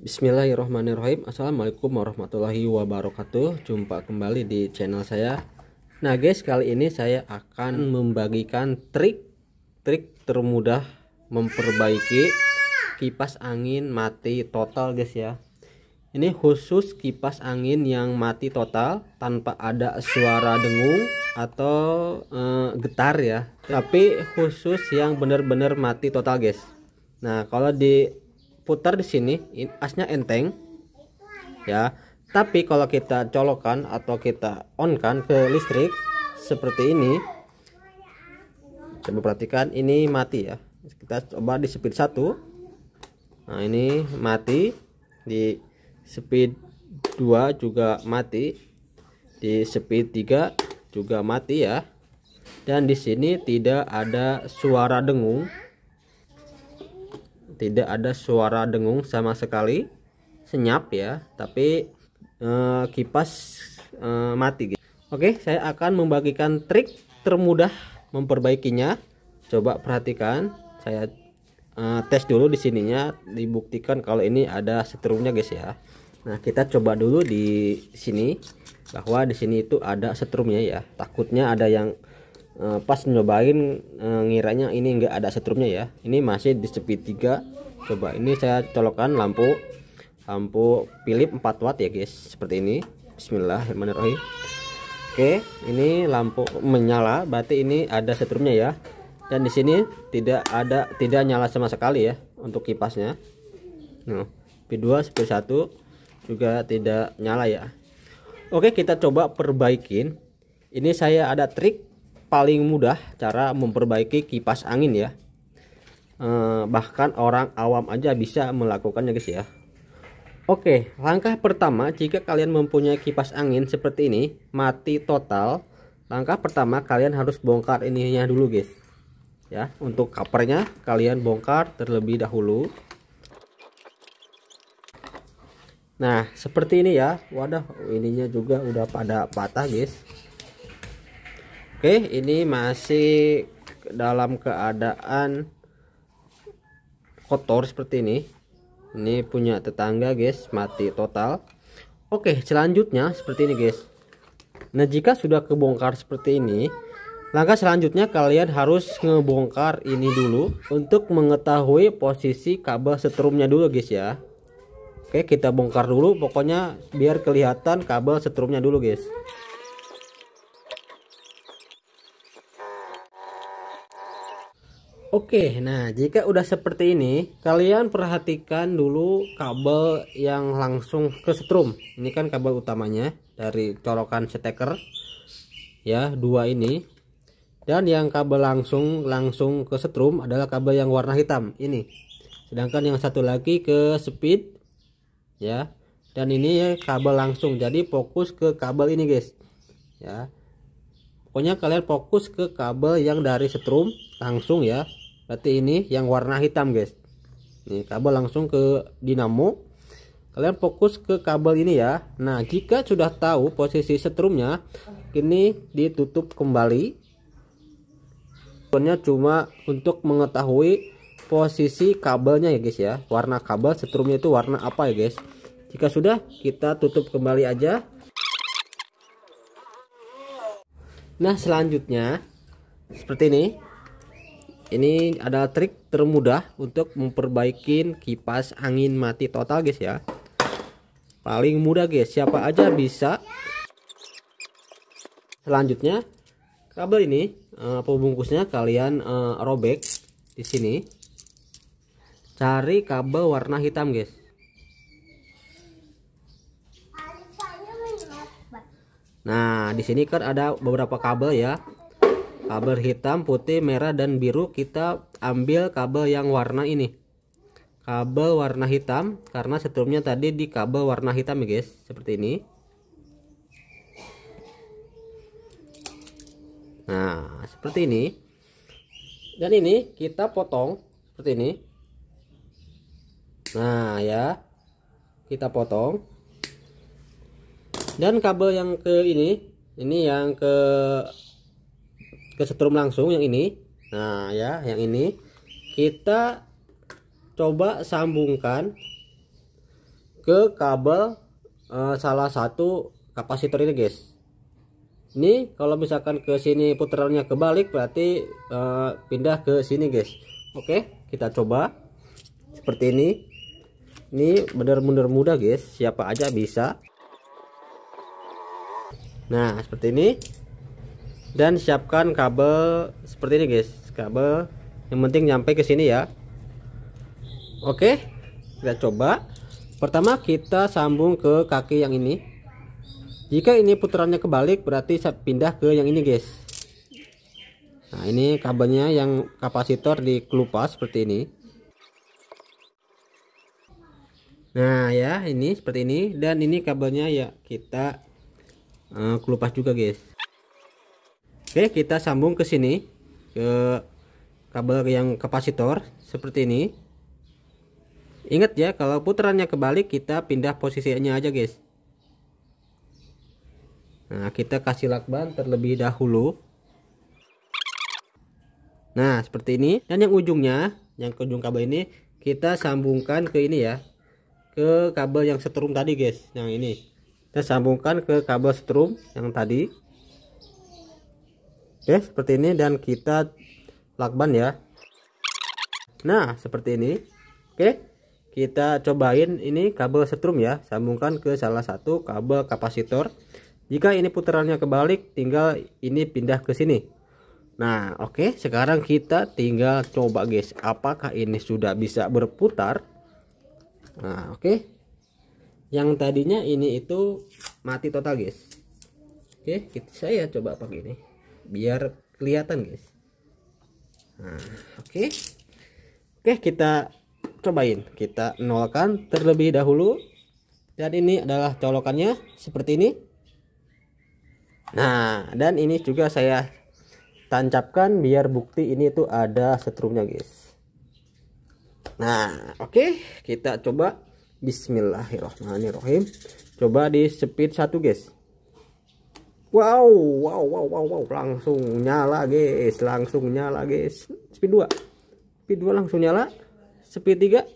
Bismillahirrahmanirrahim Assalamualaikum warahmatullahi wabarakatuh Jumpa kembali di channel saya Nah guys kali ini saya akan membagikan trik Trik termudah memperbaiki kipas angin mati total guys ya Ini khusus kipas angin yang mati total Tanpa ada suara dengung atau eh, getar ya Tapi khusus yang benar-benar mati total guys Nah kalau di putar di sini asnya enteng ya tapi kalau kita colokan atau kita on kan ke listrik seperti ini coba perhatikan ini mati ya kita coba di speed 1 nah ini mati di speed 2 juga mati di speed 3 juga mati ya dan di sini tidak ada suara dengung tidak ada suara dengung sama sekali senyap ya tapi uh, kipas uh, mati gitu. Oke saya akan membagikan trik termudah memperbaikinya coba perhatikan saya uh, tes dulu di sininya dibuktikan kalau ini ada setrumnya guys ya Nah, kita coba dulu di sini bahwa di sini itu ada setrumnya ya. Takutnya ada yang Eh, pas nyobain eh, ngiranya ini enggak ada setrumnya ya ini masih di sepi tiga coba ini saya colokan lampu lampu Philip 4 watt ya guys seperti ini Bismillahirrahmanirrahim Oke ini lampu menyala berarti ini ada setrumnya ya dan di sini tidak ada tidak nyala sama sekali ya untuk kipasnya nah P2 seperti satu juga tidak nyala ya Oke kita coba perbaikin ini saya ada trik paling mudah cara memperbaiki kipas angin ya eh, bahkan orang awam aja bisa melakukannya guys ya Oke langkah pertama jika kalian mempunyai kipas angin seperti ini mati total langkah pertama kalian harus bongkar ininya dulu guys ya untuk covernya kalian bongkar terlebih dahulu nah seperti ini ya wadah ininya juga udah pada patah guys Oke, ini masih dalam keadaan kotor seperti ini. Ini punya tetangga, guys, mati total. Oke, selanjutnya seperti ini, guys. Nah, jika sudah kebongkar seperti ini, Langkah selanjutnya kalian harus ngebongkar ini dulu untuk mengetahui posisi kabel setrumnya dulu guys ya. Oke, kita bongkar dulu pokoknya biar kelihatan kabel setrumnya dulu guys. Oke, nah jika udah seperti ini, kalian perhatikan dulu kabel yang langsung ke setrum. Ini kan kabel utamanya dari colokan steker. Ya, dua ini. Dan yang kabel langsung langsung ke setrum adalah kabel yang warna hitam ini. Sedangkan yang satu lagi ke speed ya. Dan ini ya kabel langsung. Jadi fokus ke kabel ini, guys. Ya. Pokoknya kalian fokus ke kabel yang dari setrum langsung ya berarti ini yang warna hitam guys ini kabel langsung ke dinamo kalian fokus ke kabel ini ya nah jika sudah tahu posisi setrumnya ini ditutup kembali tujuannya cuma untuk mengetahui posisi kabelnya ya guys ya warna kabel setrumnya itu warna apa ya guys jika sudah kita tutup kembali aja nah selanjutnya seperti ini ini ada trik termudah untuk memperbaiki kipas angin mati total guys ya paling mudah guys siapa aja bisa selanjutnya kabel ini apa eh, pembungkusnya kalian eh, robek di sini cari kabel warna hitam guys nah di sini kan ada beberapa kabel ya kabel hitam putih merah dan biru kita ambil kabel yang warna ini kabel warna hitam karena setrumnya tadi di kabel warna hitam ya guys seperti ini nah seperti ini dan ini kita potong seperti ini nah ya kita potong dan kabel yang ke ini ini yang ke ke setrum langsung yang ini nah ya yang ini kita coba sambungkan ke kabel eh, salah satu kapasitor ini guys ini kalau misalkan ke sini puterannya kebalik berarti eh, pindah ke sini guys oke kita coba seperti ini ini benar-benar mudah guys siapa aja bisa nah seperti ini dan siapkan kabel seperti ini guys kabel yang penting nyampe ke sini ya oke kita coba pertama kita sambung ke kaki yang ini jika ini putarannya kebalik berarti saya pindah ke yang ini guys nah ini kabelnya yang kapasitor dikelupas seperti ini Nah ya ini seperti ini dan ini kabelnya ya kita uh, eh, kelupas juga guys Oke, kita sambung ke sini ke kabel yang kapasitor seperti ini. Ingat ya, kalau putarannya kebalik kita pindah posisinya aja, guys. Nah, kita kasih lakban terlebih dahulu. Nah, seperti ini. Dan yang ujungnya, yang ke ujung kabel ini kita sambungkan ke ini ya. Ke kabel yang setrum tadi, guys. Yang ini. Kita sambungkan ke kabel setrum yang tadi. Oke, seperti ini dan kita lakban ya. Nah, seperti ini. Oke. Kita cobain ini kabel setrum ya, sambungkan ke salah satu kabel kapasitor. Jika ini putarannya kebalik, tinggal ini pindah ke sini. Nah, oke, sekarang kita tinggal coba guys, apakah ini sudah bisa berputar? Nah, oke. Yang tadinya ini itu mati total guys. Oke, kita, saya coba pakai ini biar kelihatan guys nah oke okay. oke okay, kita cobain kita nolkan terlebih dahulu dan ini adalah colokannya seperti ini nah dan ini juga saya tancapkan biar bukti ini tuh ada setrumnya guys nah oke okay. kita coba bismillahirrahmanirrahim coba di speed 1 guys Wow, wow, wow, wow, wow, langsung nyala guys, langsung nyala guys. Speed 2. Speed 2 langsung nyala. Speed 3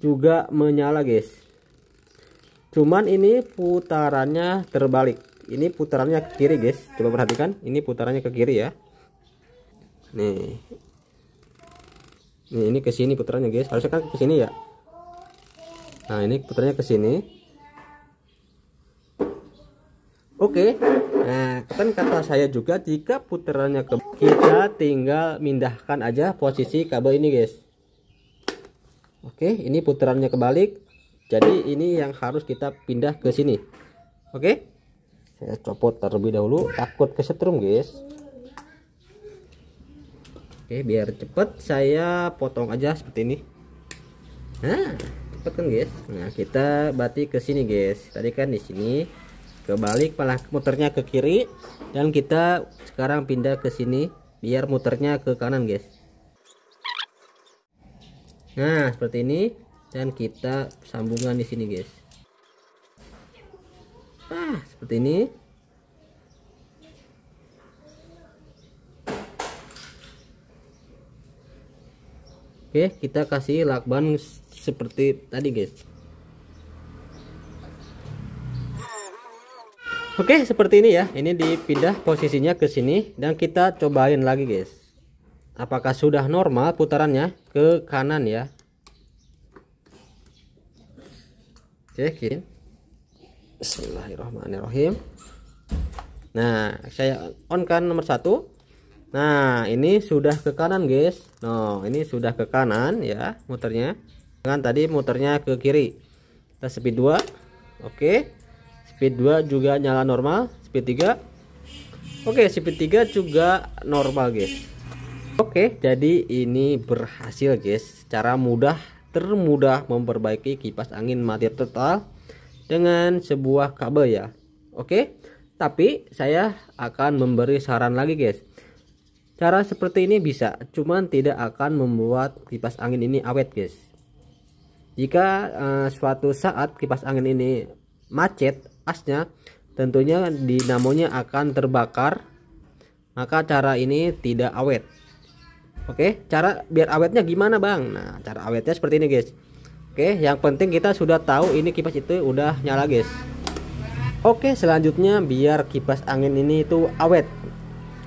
juga menyala guys. Cuman ini putarannya terbalik. Ini putarannya ke kiri guys. Coba perhatikan, ini putarannya ke kiri ya. Nih. Nih, ini ke sini putarannya guys. Harusnya kan ke sini ya. Nah, ini putarnya ke sini. Oke, okay. nah kan kata saya juga jika putarannya ke kita tinggal mindahkan aja posisi kabel ini guys. Oke, okay, ini putarannya kebalik, jadi ini yang harus kita pindah ke sini. Oke, okay? saya copot terlebih dahulu, takut kesetrum guys. Oke, biar cepet saya potong aja seperti ini. Nah, cepet kan guys. Nah kita batik ke sini guys. Tadi kan di sini kebalik malah muternya ke kiri dan kita sekarang pindah ke sini biar muternya ke kanan guys nah seperti ini dan kita sambungan di sini guys ah seperti ini Oke, kita kasih lakban seperti tadi, guys. Oke, seperti ini ya. Ini dipindah posisinya ke sini dan kita cobain lagi, guys. Apakah sudah normal putarannya ke kanan ya? kirim Bismillahirrahmanirrahim. Nah, saya on kan nomor satu. Nah, ini sudah ke kanan, guys. No, ini sudah ke kanan ya, muternya. Dengan tadi muternya ke kiri. Kita speed 2. Oke speed 2 juga nyala normal speed 3 oke okay, speed 3 juga normal guys oke okay, jadi ini berhasil guys cara mudah termudah memperbaiki kipas angin mati total dengan sebuah kabel ya oke okay? tapi saya akan memberi saran lagi guys cara seperti ini bisa cuman tidak akan membuat kipas angin ini awet guys jika uh, suatu saat kipas angin ini macet asnya tentunya dinamonya akan terbakar maka cara ini tidak awet oke cara biar awetnya gimana bang nah cara awetnya seperti ini guys oke yang penting kita sudah tahu ini kipas itu udah nyala guys oke selanjutnya biar kipas angin ini itu awet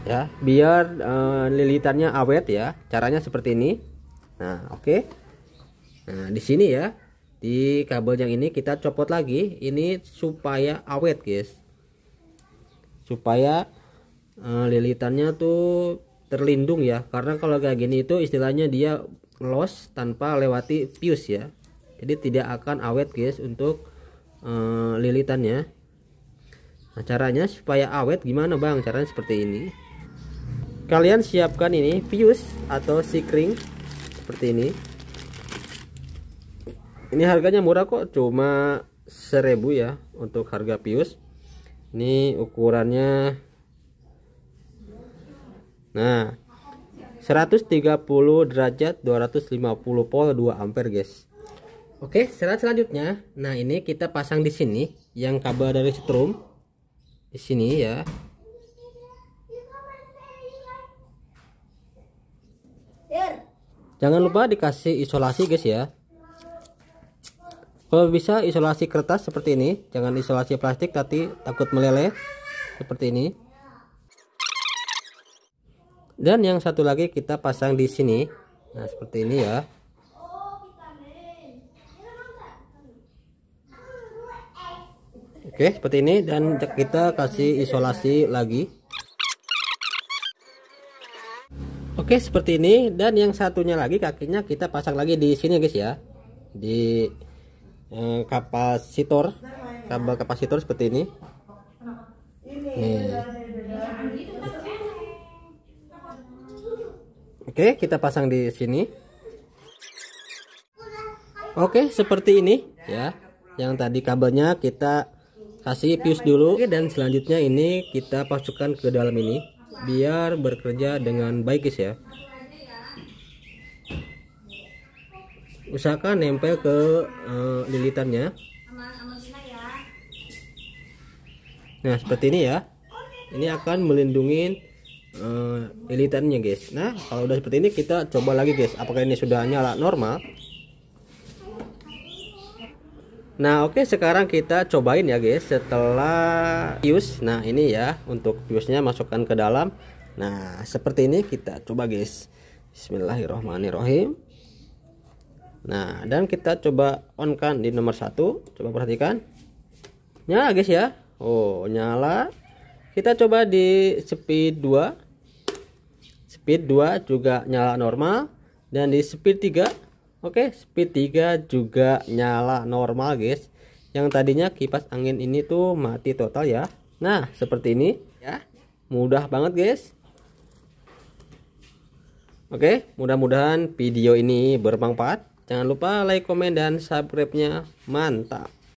ya biar e, lilitannya awet ya caranya seperti ini nah oke nah di sini ya di kabel yang ini kita copot lagi ini supaya awet guys supaya uh, lilitannya tuh terlindung ya karena kalau kayak gini itu istilahnya dia los tanpa lewati fuse ya jadi tidak akan awet guys untuk uh, lilitannya nah caranya supaya awet gimana bang caranya seperti ini kalian siapkan ini fuse atau sikring seperti ini ini harganya murah kok cuma 1000 ya untuk harga pius ini ukurannya nah 130 derajat 250 volt 2 ampere guys Oke serat selanjutnya nah ini kita pasang di sini yang kabel dari setrum di sini ya jangan lupa dikasih isolasi guys ya kalau bisa isolasi kertas seperti ini, jangan isolasi plastik tapi takut meleleh seperti ini. Dan yang satu lagi kita pasang di sini. Nah, seperti ini ya. Oke, seperti ini dan kita kasih isolasi lagi. Oke, seperti ini dan yang satunya lagi kakinya kita pasang lagi di sini guys ya. Di Eh, kapasitor kabel kapasitor seperti ini nih oke kita pasang di sini oke seperti ini ya yang tadi kabelnya kita kasih fuse dulu oke, dan selanjutnya ini kita pasukan ke dalam ini biar bekerja dengan baik guys ya usahakan nempel ke uh, lilitannya ya. nah seperti ini ya ini akan melindungi uh, lilitannya guys nah kalau udah seperti ini kita coba lagi guys apakah ini sudah nyala normal Nah oke okay, sekarang kita cobain ya guys setelah fuse Nah ini ya untuk fuse nya masukkan ke dalam Nah seperti ini kita coba guys Bismillahirrohmanirrohim nah dan kita coba on kan di nomor satu coba perhatikan nyala guys ya Oh nyala kita coba di speed 2 speed 2 juga nyala normal dan di speed 3 oke okay, speed 3 juga nyala normal guys yang tadinya kipas angin ini tuh mati total ya nah seperti ini ya mudah banget guys Oke, okay, mudah-mudahan video ini bermanfaat. Jangan lupa like, komen, dan subscribe-nya. Mantap.